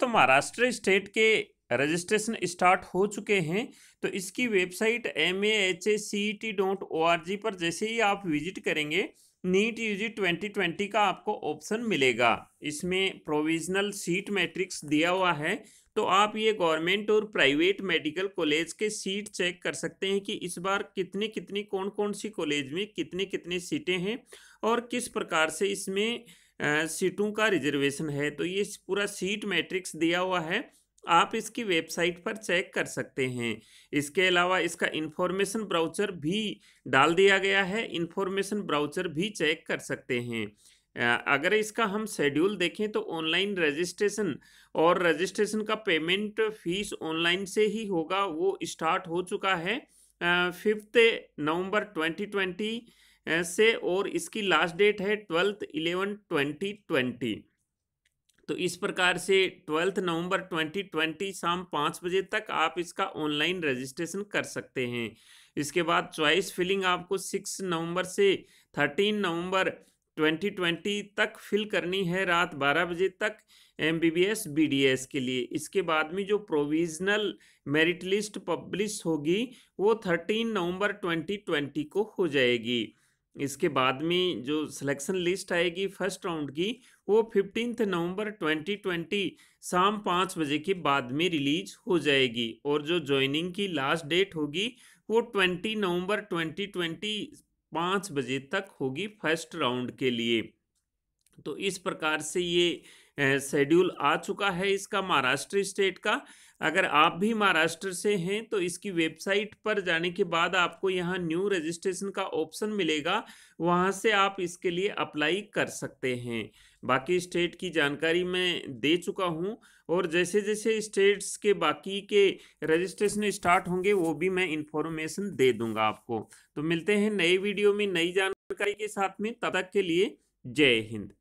तो महाराष्ट्र स्टेट के registration start हो चुके हैं तो इसकी website M A H A C T dot O R G पर जैसे ही आप विजिट करेंगे नीट यू जी ट्वेंटी ट्वेंटी का आपको ऑप्शन मिलेगा इसमें प्रोविजनल सीट मैट्रिक्स दिया हुआ है तो आप ये गवर्नमेंट और प्राइवेट मेडिकल कॉलेज के सीट चेक कर सकते हैं कि इस बार कितनी कितनी कौन कौन सी कॉलेज में कितनी कितनी सीटें हैं और किस प्रकार से इसमें सीटों का रिजर्वेशन है तो ये पूरा सीट मैट्रिक्स दिया हुआ है आप इसकी वेबसाइट पर चेक कर सकते हैं इसके अलावा इसका इन्फॉर्मेशन ब्राउचर भी डाल दिया गया है इन्फॉर्मेशन ब्राउचर भी चेक कर सकते हैं अगर इसका हम शेड्यूल देखें तो ऑनलाइन रजिस्ट्रेशन और रजिस्ट्रेशन का पेमेंट फीस ऑनलाइन से ही होगा वो स्टार्ट हो चुका है फिफ्थ नवंबर ट्वेंटी ट्वेंटी से और इसकी लास्ट डेट है ट्वेल्थ इलेवन ट्वेंटी ट्वेंटी तो इस प्रकार से ट्वेल्थ नवंबर 2020 शाम पाँच बजे तक आप इसका ऑनलाइन रजिस्ट्रेशन कर सकते हैं इसके बाद चॉइस फिलिंग आपको सिक्स नवंबर से थर्टीन नवंबर 2020 तक फिल करनी है रात 12 बजे तक M B B S B D S के लिए इसके बाद में जो प्रोविजनल मेरिट लिस्ट पब्लिश होगी वो 13 नवंबर 2020 को हो जाएगी इसके बाद में जो सिलेक्शन लिस्ट आएगी फर्स्ट राउंड की वो फिफ्टीन नवंबर 2020 शाम पाँच बजे के बाद में रिलीज हो जाएगी और जो ज्वाइनिंग की लास्ट डेट होगी वो 20 नवंबर 2020 पाँच बजे तक होगी फर्स्ट राउंड के लिए तो इस प्रकार से ये शेड्यूल आ चुका है इसका महाराष्ट्र स्टेट का अगर आप भी महाराष्ट्र से हैं तो इसकी वेबसाइट पर जाने के बाद आपको यहाँ न्यू रजिस्ट्रेशन का ऑप्शन मिलेगा वहाँ से आप इसके लिए अप्लाई कर सकते हैं बाकी स्टेट की जानकारी मैं दे चुका हूँ और जैसे जैसे स्टेट्स के बाकी के रजिस्ट्रेशन स्टार्ट होंगे वो भी मैं इन्फॉर्मेशन दे दूंगा आपको तो मिलते हैं नए वीडियो में नई जानकारी के साथ में तब तक के लिए जय हिंद